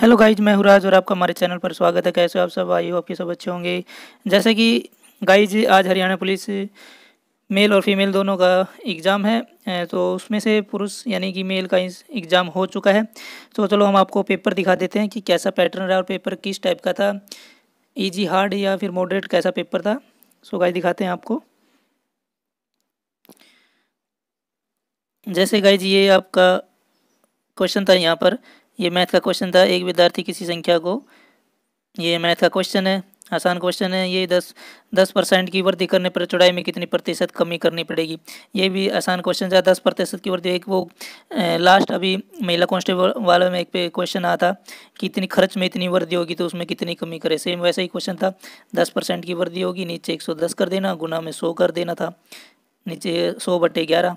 hello guys मैं हुराज और आपका हमारे चैनल पर स्वागत है कैसे आप सब आई हो आपके सब अच्छे होंगे जैसे कि गाइज आज हरियाणा पुलिस मेल और फीमेल दोनों का एग्ज़ाम है तो उसमें से पुरुष यानी कि मेल का एग्ज़ाम हो चुका है तो चलो हम आपको पेपर दिखा देते हैं कि कैसा पैटर्न रहा और पेपर किस टाइप का था ईजी हार्ड या फिर मॉडरेट कैसा पेपर था सो गाइज दिखाते हैं आपको जैसे गाइज ये आपका क्वेश्चन था यहाँ पर ये मैथ का क्वेश्चन था एक विद्यार्थी किसी संख्या को ये मैथ का क्वेश्चन है आसान क्वेश्चन है ये दस दस परसेंट की वृद्धि करने पर चौड़ाई में कितनी प्रतिशत कमी करनी पड़ेगी ये भी आसान क्वेश्चन था दस प्रतिशत की वृद्धि एक वो लास्ट अभी महिला कांस्टेबल वालों में एक पे क्वेश्चन आया था कि इतनी खर्च में इतनी वृद्धि होगी तो उसमें कितनी कमी करे सेम वैसा ही क्वेश्चन था दस परसेंट की वृद्धि होगी नीचे एक सौ दस कर देना गुना में सौ कर देना था नीचे सौ बटे ग्यारह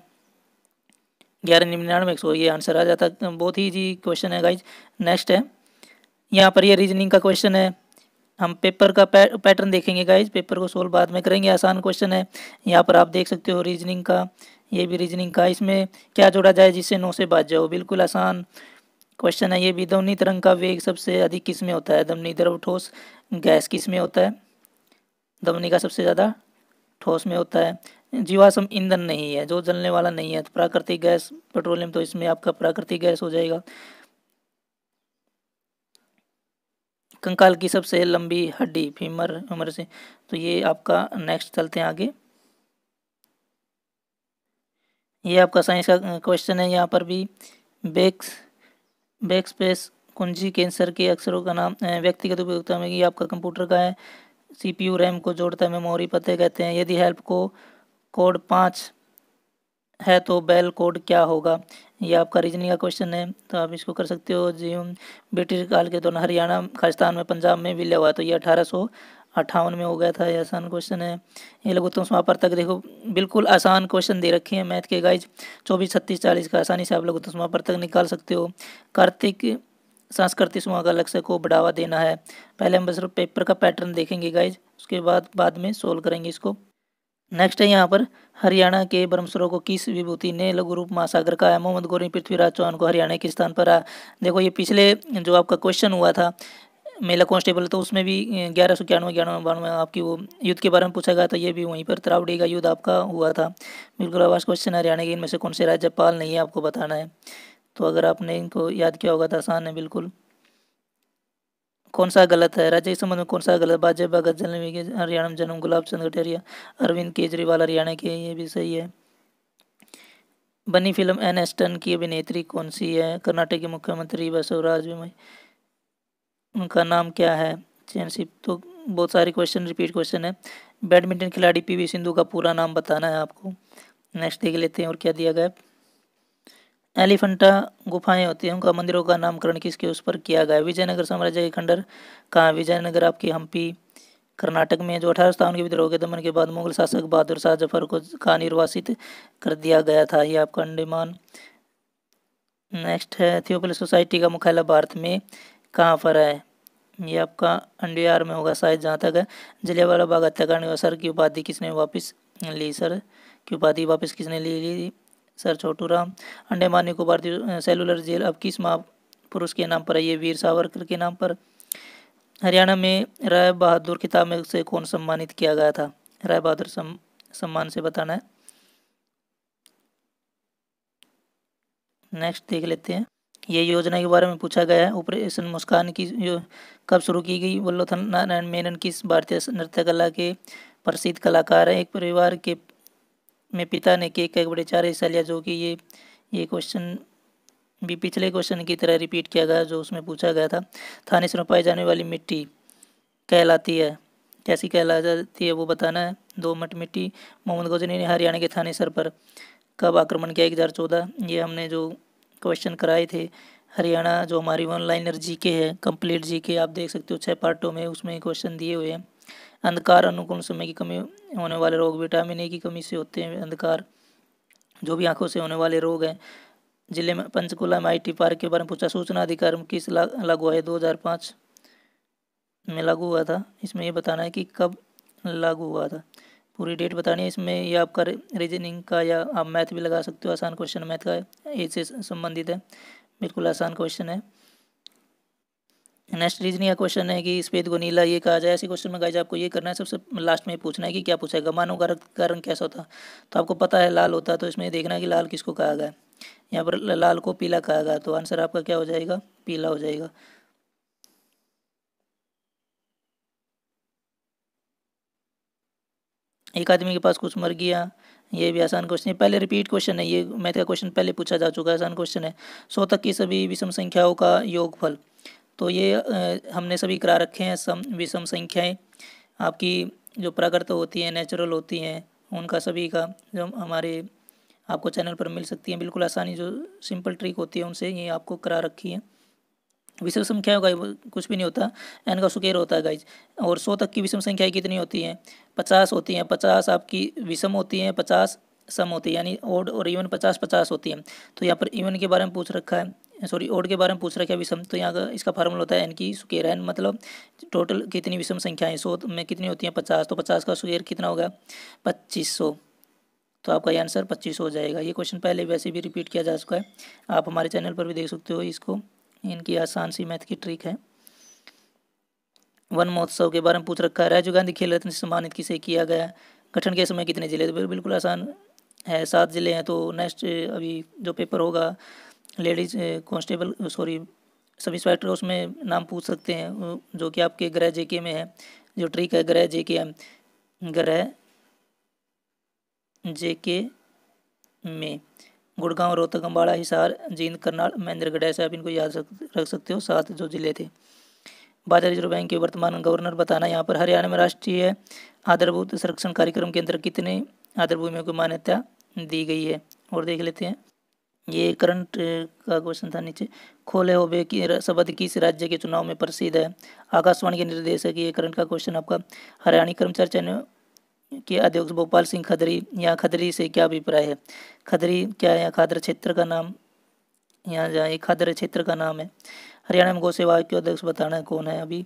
ग्यारह निन्यानवे एक सौ ये आंसर आ जाता है तो बहुत ही जी क्वेश्चन है गाइज नेक्स्ट है यहाँ पर ये रीजनिंग का क्वेश्चन है हम पेपर का पैटर्न देखेंगे गाइज पेपर को सोल्व बाद में करेंगे आसान क्वेश्चन है यहाँ पर आप देख सकते हो रीजनिंग का ये भी रीजनिंग का इसमें क्या जोड़ा जाए जिससे नौ से बाज जाओ बिल्कुल आसान क्वेश्चन है ये भी दमनी तरंग का वेग सबसे अधिक किस में होता है दमनी द्रव ठोस गैस किस में होता है दमनी का सबसे ज़्यादा ठोस में होता है जीवाश्म ईंधन नहीं है जो जलने वाला नहीं है तो प्राकृतिक गैस पेट्रोलियम तो इसमें आपका प्राकृतिक गैस हो जाएगा कंकाल की सबसे लंबी हड्डी फीमर हमर से तो ये आपका नेक्स्ट चलते हैं आगे ये आपका साइंस का क्वेश्चन है यहाँ पर भी बेक्स बैक स्पेस कुंजी कैंसर के अक्षरों का नाम व्यक्तिगत उपयोगिता में ये आपका कंप्यूटर का है सीपीयू रैम को जोड़ता है मेमोरी पते कहते हैं यदि हेल्प को कोड पाँच है तो बैल कोड क्या होगा ये आपका रीजनिंग का क्वेश्चन है तो आप इसको कर सकते हो जी ब्रिटिश काल के दौरान हरियाणा खालिस्तान में पंजाब में विलय हुआ तो ये अठारह सौ अट्ठावन में हो गया था ये आसान क्वेश्चन है ये लघुत्तम समापर तक देखो बिल्कुल आसान क्वेश्चन दे रखे हैं मैथ के गाइज चौबीस छत्तीस चालीस का आसानी से आप उत्तम समापर तक निकाल सकते हो कार्तिक संस्कृति समूह का लक्ष्य को बढ़ावा देना है पहले हम बस पेपर का पैटर्न देखेंगे गाइज उसके बाद बाद में सोल्व करेंगे इसको नेक्स्ट है यहाँ पर हरियाणा के ब्रह्मसरो को किस विभूति ने लघु रूप महासागर का मोहम्मद गौरी पृथ्वीराज चौहान को हरियाणा के स्थान पर आया देखो ये पिछले जो आपका क्वेश्चन हुआ था मेला कॉन्स्टेबल तो उसमें भी ग्यारह सौ इक्यानवे ग्यारह बानवे आपकी वो युद्ध के बारे में पूछा गया था ये भी वहीं पर त्रावड़ी का युद्ध आपका हुआ था बिल्कुल आवास क्वेश्चन हरियाणा के इनमें से कौन से राज्यपाल नहीं है आपको बताना है तो अगर आपने इनको याद किया होगा तो आसान है बिल्कुल कौन सा गलत है राज्य के संबंध में कौन सा गलत भाजपा भगत जन हरियाणा में जन्म गुलाब चंद कटेरिया अरविंद केजरीवाल हरियाणा के ये भी सही है बनी फिल्म एन एस्टन की अभिनेत्री कौन सी है कर्नाटक के मुख्यमंत्री बसवराज उनका नाम क्या है चैनशिप तो बहुत सारे क्वेश्चन रिपीट क्वेश्चन है बैडमिंटन खिलाड़ी पीवी सिंधु का पूरा नाम बताना है आपको नेक्स्ट देख लेते हैं और क्या दिया गया है एलिफेंटा गुफाएं होती हैं उनका मंदिरों का नामकरण किसके उस पर किया गया विजयनगर साम्राज्य के खंडर कहाँ विजयनगर आपकी हम्पी कर्नाटक में जो अठारह सौ के विद्रोह के दमन के बाद मुगल शासक बहादुर शाह जफर को का निर्वासित कर दिया गया था ये आपका अंडेमान नेक्स्ट है थियोपल सोसाइटी का मुख्यालय भारत में कहाँ पर है ये आपका अंडियार में होगा शायद जहाँ तक है जलियावाला बाग हत्याकांड सर की उपाधि किसने वापस ली सर की उपाधि वापस किसने ली ली sir Chhotu Ram Andaman Nicobar cellular jail अब किस माँ पुरुष के नाम पर है ये वीर सावरकर के नाम पर हरियाणा में राय बहादुर किताब में से कौन सम्मानित किया गया था राय बहादुर सम, सम्मान से बताना है नेक्स्ट देख लेते हैं ये योजना के बारे में पूछा गया है ऑपरेशन मुस्कान की जो कब शुरू की गई वल्लभ नारायण मेनन किस भारतीय नृत्य कला के प्रसिद्ध कलाकार हैं एक परिवार के में पिता ने केक का एक बड़े चार हिस्सा लिया जो कि ये ये क्वेश्चन भी पिछले क्वेश्चन की तरह रिपीट किया गया जो उसमें पूछा गया था थाने से पाई जाने वाली मिट्टी कहलाती है कैसी कहला जाती है वो बताना है दो मट मिट्टी मोहम्मद गजनी ने हरियाणा के थानेसर पर कब आक्रमण किया एक हज़ार चौदह ये हमने जो क्वेश्चन कराए थे हरियाणा जो हमारी वन लाइनर जी के है कंप्लीट जी के आप देख सकते हो छः पार्टों में उसमें क्वेश्चन दिए हुए हैं अंधकार अनुकूल समय की कमी होने वाले रोग विटामिन ए की कमी से होते हैं अंधकार जो भी आंखों से होने वाले रोग हैं जिले में पंचकुला में आईटी पार्क के बारे में पूछा सूचना अधिकार किस लागू हुआ है दो में लागू हुआ था इसमें यह बताना है कि कब लागू हुआ था पूरी डेट बतानी है इसमें यह आपका रीजनिंग का या आप मैथ भी लगा सकते हो आसान क्वेश्चन मैथ का इससे संबंधित है बिल्कुल आसान क्वेश्चन है नेक्स्ट रीजन या क्वेश्चन है कि स्पेद को नीला ये कहा जाए ऐसे क्वेश्चन में गाइज आपको ये करना है सबसे लास्ट में पूछना है कि क्या पूछा है गमानों का रंग कैसा होता तो आपको पता है लाल होता है तो इसमें देखना है कि लाल किसको कहा गया यहाँ पर लाल को पीला कहा गया तो आंसर आपका क्या हो जाएगा पीला हो जाएगा एक आदमी के पास कुछ मर गया ये भी आसान क्वेश्चन है पहले रिपीट क्वेश्चन है ये मैथ का क्वेश्चन पहले पूछा जा चुका है आसान क्वेश्चन है सौ तक की सभी विषम संख्याओं का योगफल तो ये हमने सभी करा रखे हैं सम विषम संख्याएं आपकी जो प्राकृत होती हैं नेचुरल होती हैं उनका सभी का जो हमारे आपको चैनल पर मिल सकती हैं बिल्कुल आसानी जो सिंपल ट्रिक होती है उनसे ये आपको करा रखी है विषम संख्या होगा कुछ भी नहीं होता एन का सुकेर होता है गाइज और सौ तक की विषम संख्याएँ कितनी होती हैं पचास होती हैं पचास आपकी विषम होती हैं पचास सम होती है यानी ओड और इवन पचास पचास होती है तो यहाँ पर इवन के बारे में पूछ रखा है सॉरी ओड के बारे में पूछ रहा है विषम तो यहाँ का इसका फार्मूला होता है एन की स्क्र एन मतलब टोटल कितनी विषम संख्याएं सौ में कितनी होती हैं पचास तो पचास का स्क्र कितना होगा पच्चीस सौ तो आपका ये आंसर पच्चीस हो जाएगा ये क्वेश्चन पहले वैसे भी रिपीट किया जा चुका है आप हमारे चैनल पर भी देख सकते हो इसको इनकी आसान सी मैथ की ट्रिक है वन महोत्सव के बारे में पूछ रखा है राजीव गांधी खेल रत्न सम्मानित किसे किया गया गठन के समय कितने जिले तो बिल्कुल आसान है सात जिले हैं तो नेक्स्ट अभी जो पेपर होगा ladies constable sorry sub inspector उसमें नाम पूछ सकते हैं जो कि आपके ग्रह जेके में है जो ट्रिक है ग्रह जेके ग्रह जेके में गुड़गांव रोहतक अम्बाड़ा हिसार जींद करनाल महेंद्रगढ़ ऐसे आप इनको याद रख सकते हो सात जो जिले थे भारतीय रिजर्व बैंक के वर्तमान गवर्नर बताना यहाँ पर हरियाणा में राष्ट्रीय आधारभूत संरक्षण कार्यक्रम के अंदर कितने आधार भूमियों को मान्यता दी गई है और देख लेते हैं ये करंट का क्वेश्चन था नीचे खोले हो बे की शब्द किस राज्य के चुनाव में प्रसिद्ध है आकाशवाणी के निर्देशक ये करंट का क्वेश्चन आपका हरियाणी कर्मचारी चैनल के अध्यक्ष भोपाल सिंह खदरी यहाँ खदरी से क्या अभिप्राय है खदरी क्या है यहाँ खादर क्षेत्र का नाम यहाँ जहाँ ये खादर क्षेत्र का नाम है हरियाणा में गौ सेवा के अध्यक्ष बताना कौन है अभी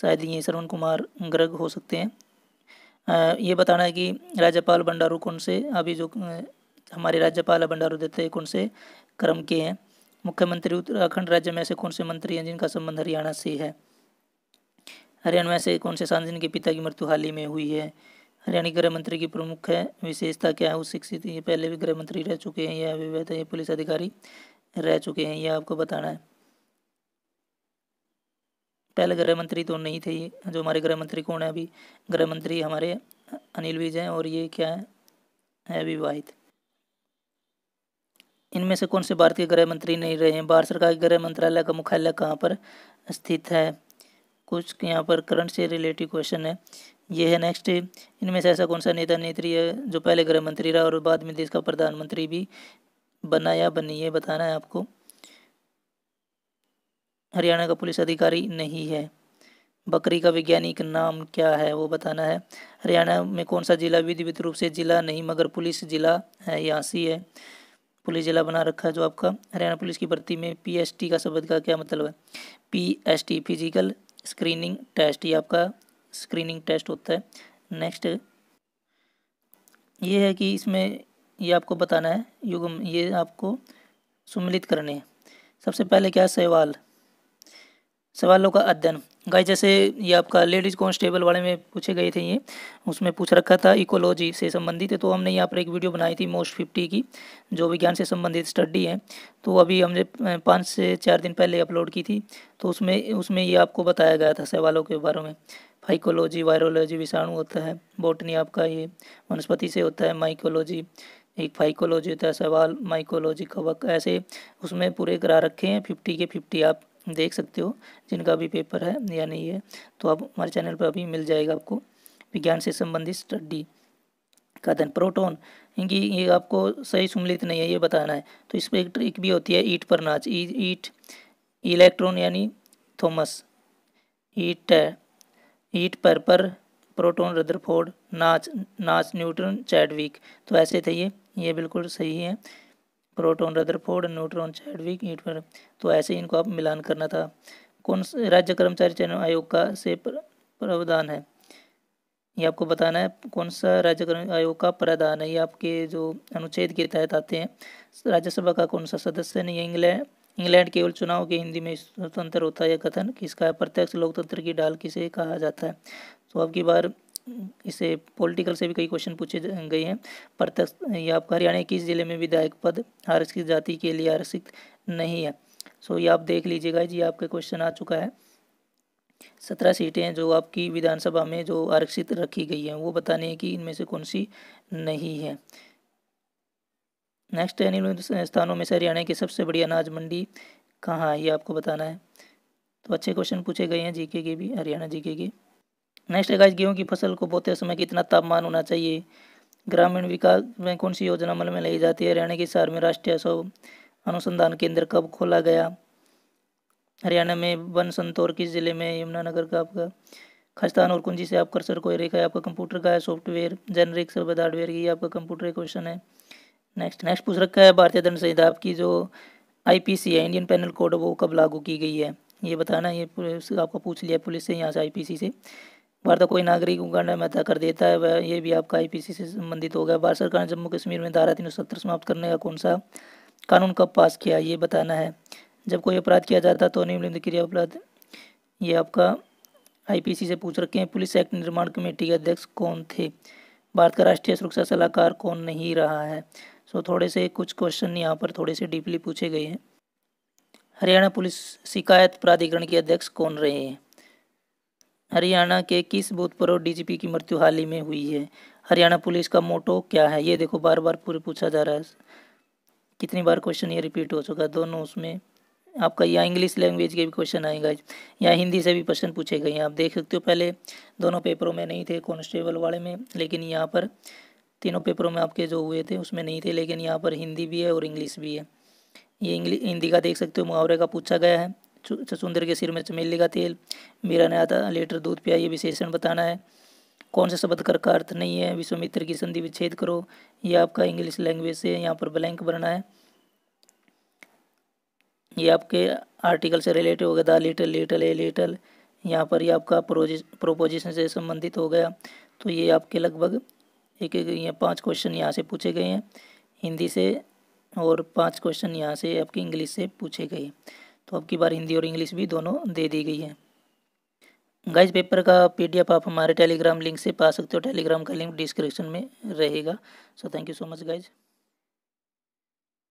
शायद ये श्रवण कुमार गर्ग हो सकते हैं आ, ये बताना है कि राज्यपाल बंडारू कौन से अभी जो हमारे राज्यपाल बंडारू दत्तात्रेय कौन से क्रम के हैं मुख्यमंत्री उत्तराखंड राज्य में ऐसे कौन से मंत्री हैं जिनका संबंध हरियाणा से है हरियाणा में ऐसे कौन से सांसद जिनके पिता की मृत्यु हाल ही में हुई है हरियाणा गृह मंत्री की प्रमुख है विशेषता क्या है उस शिक्षित ये पहले भी गृह मंत्री रह चुके हैं या अभिवैध ये पुलिस अधिकारी रह चुके हैं यह आपको बताना है पहले गृह मंत्री तो नहीं थे जो हमारे गृह मंत्री कौन है अभी गृह मंत्री हमारे अनिल विज हैं और ये क्या है अविवाहित इनमें से कौन से भारत के गृह मंत्री नहीं रहे हैं भारत सरकार के गृह मंत्रालय का मुख्यालय कहाँ पर स्थित है कुछ यहाँ पर करंट से रिलेटेड क्वेश्चन है ये है नेक्स्ट इनमें से ऐसा कौन सा नेता नेत्री है जो पहले गृह मंत्री रहा और बाद में देश का प्रधानमंत्री भी बना या बनी है बताना है आपको हरियाणा का पुलिस अधिकारी नहीं है बकरी का वैज्ञानिक नाम क्या है वो बताना है हरियाणा में कौन सा जिला विधिवत रूप से जिला नहीं मगर पुलिस जिला है यहाँ है पुलिस जिला बना रखा है जो आपका हरियाणा पुलिस की भर्ती में पीएसटी का शब्द का क्या मतलब है पीएसटी फिजिकल स्क्रीनिंग टेस्ट ये आपका स्क्रीनिंग टेस्ट होता है नेक्स्ट ये है कि इसमें ये आपको बताना है युगम ये आपको सम्मिलित करने हैं सबसे पहले क्या है सवाल सवालों का अध्ययन गाय जैसे ये आपका लेडीज़ कॉन्स्टेबल वाले में पूछे गए थे ये उसमें पूछ रखा था इकोलॉजी से संबंधित तो हमने यहाँ पर एक वीडियो बनाई थी मोस्ट फिफ्टी की जो विज्ञान से संबंधित स्टडी है तो अभी हमने पाँच से चार दिन पहले अपलोड की थी तो उसमें उसमें ये आपको बताया गया था सवालों के बारे में फाइकोलॉजी वायरोलॉजी विषाणु होता है बोटनी आपका ये वनस्पति से होता है माइकोलॉजी एक फाइकोलॉजी होता है सवाल माइकोलॉजी कवक ऐसे उसमें पूरे करा रखे हैं फिफ्टी के फिफ्टी आप देख सकते हो जिनका भी पेपर है या नहीं है तो आप हमारे चैनल पर अभी मिल जाएगा आपको विज्ञान से संबंधित स्टडी का धन प्रोटोन इनकी ये आपको सही सुमलित नहीं है ये बताना है तो इस पर एक ट्रिक भी होती है ईट पर नाच ईट इलेक्ट्रॉन यानी थोमस ईट ईट पर पर प्रोटोन रदरफोर्ड नाच नाच न्यूट्रॉन चैडविक तो ऐसे थे ये ये बिल्कुल सही है प्रोटॉन रदरफोर्ड न्यूट्रॉन चैडविक ईटवर तो ऐसे ही इनको आप मिलान करना था कौन राज्य कर्मचारी चयन आयोग का से प्रावधान है ये आपको बताना है कौन सा राज्य आयोग का प्रावधान है ये आपके जो अनुच्छेद के तहत आते हैं राज्यसभा का कौन सा सदस्य नहीं है इंग्लैंड इंग्लैंड केवल चुनाव के हिंदी में स्वतंत्र होता है यह कथन किसका प्रत्यक्ष लोकतंत्र की डाल किसे कहा जाता है तो आपकी बार इसे पॉलिटिकल से भी कई क्वेश्चन पूछे गए हैं प्रत्यक्ष ये आपका हरियाणा किस जिले में विधायक पद आरक्षित जाति के लिए आरक्षित नहीं है सो ये आप देख लीजिएगा जी आपका क्वेश्चन आ चुका है सत्रह सीटें हैं जो आपकी विधानसभा में जो आरक्षित रखी गई हैं वो बताने हैं कि इनमें से कौन सी नहीं है नेक्स्ट है स्थानों में से हरियाणा की सबसे बड़ी अनाज मंडी कहाँ है ये आपको बताना है तो अच्छे क्वेश्चन पूछे गए हैं जीके के भी हरियाणा जीके के नेक्स्ट है गाइस गेहूँ की फसल को बोते समय कितना तापमान होना चाहिए ग्रामीण विकास में कौन सी योजना अमल में लाई जाती है हरियाणा के शहर में राष्ट्रीय सौ अनुसंधान केंद्र कब खोला गया हरियाणा में वन संतौर किस जिले में यमुनानगर का आपका खस्तान और कुंजी से आप कर्सर को रेखा है आपका कंप्यूटर का है सॉफ्टवेयर जेनरिक सब हार्डवेयर की आपका कंप्यूटर क्वेश्चन है नेक्स्ट नेक्स्ट पूछ रखा है भारतीय दंड संहिता आपकी जो आईपीसी है इंडियन पैनल कोड वो कब लागू की गई है ये बताना ये आपका पूछ लिया पुलिस से यहाँ से आईपीसी से भारत तो का कोई नागरिक उगांडा में हत्या कर देता है वह ये भी आपका आईपीसी से संबंधित हो गया भारत सरकार ने जम्मू कश्मीर में धारा तीन समाप्त करने का कौन सा कानून कब पास किया ये बताना है जब कोई अपराध किया जाता तो निम्नलिखित क्रिया अपराध ये आपका आईपीसी से पूछ रखे हैं पुलिस एक्ट निर्माण कमेटी के अध्यक्ष कौन थे भारत का राष्ट्रीय सुरक्षा सलाहकार कौन नहीं रहा है सो थोड़े से कुछ क्वेश्चन यहाँ पर थोड़े से डीपली पूछे गए हैं हरियाणा पुलिस शिकायत प्राधिकरण के अध्यक्ष कौन रहे हैं हरियाणा के किस भूतपूर्व डीजीपी की मृत्यु हाल ही में हुई है हरियाणा पुलिस का मोटो क्या है ये देखो बार बार पूरे पूछा जा रहा है कितनी बार क्वेश्चन ये रिपीट हो चुका है दोनों उसमें आपका यहाँ इंग्लिश लैंग्वेज के भी क्वेश्चन आएगा यहाँ हिंदी से भी क्वेश्चन पूछे गए हैं आप देख सकते हो पहले दोनों पेपरों में नहीं थे कॉन्स्टेबल वाले में लेकिन यहाँ पर तीनों पेपरों में आपके जो हुए थे उसमें नहीं थे लेकिन यहाँ पर हिंदी भी है और इंग्लिश भी है ये इंग्लिश हिंदी का देख सकते हो मुहावरे का पूछा गया है चुंदर अच्छा, के सिर में चमेली का तेल मीरा ने आधा लीटर दूध पिया ये विशेषण बताना है कौन से शब्द कर का अर्थ नहीं है विश्वमित्र की संधि विच्छेद करो ये आपका इंग्लिश लैंग्वेज से यहाँ पर ब्लैंक भरना है ये आपके आर्टिकल से रिलेटेड हो गया था लिटल लिटल ए लिटल यहाँ पर ये आपका प्रोपोजिशन से संबंधित हो गया तो ये आपके लगभग एक एक ये पाँच क्वेश्चन यहाँ से पूछे गए हैं हिंदी से और पांच क्वेश्चन यहाँ से आपके इंग्लिश से पूछे गए तो आपकी बार हिंदी और इंग्लिश भी दोनों दे दी गई है गाइज पेपर का पीडीएफ आप हमारे टेलीग्राम लिंक से पा सकते हो टेलीग्राम का लिंक डिस्क्रिप्शन में रहेगा so thank you so much guys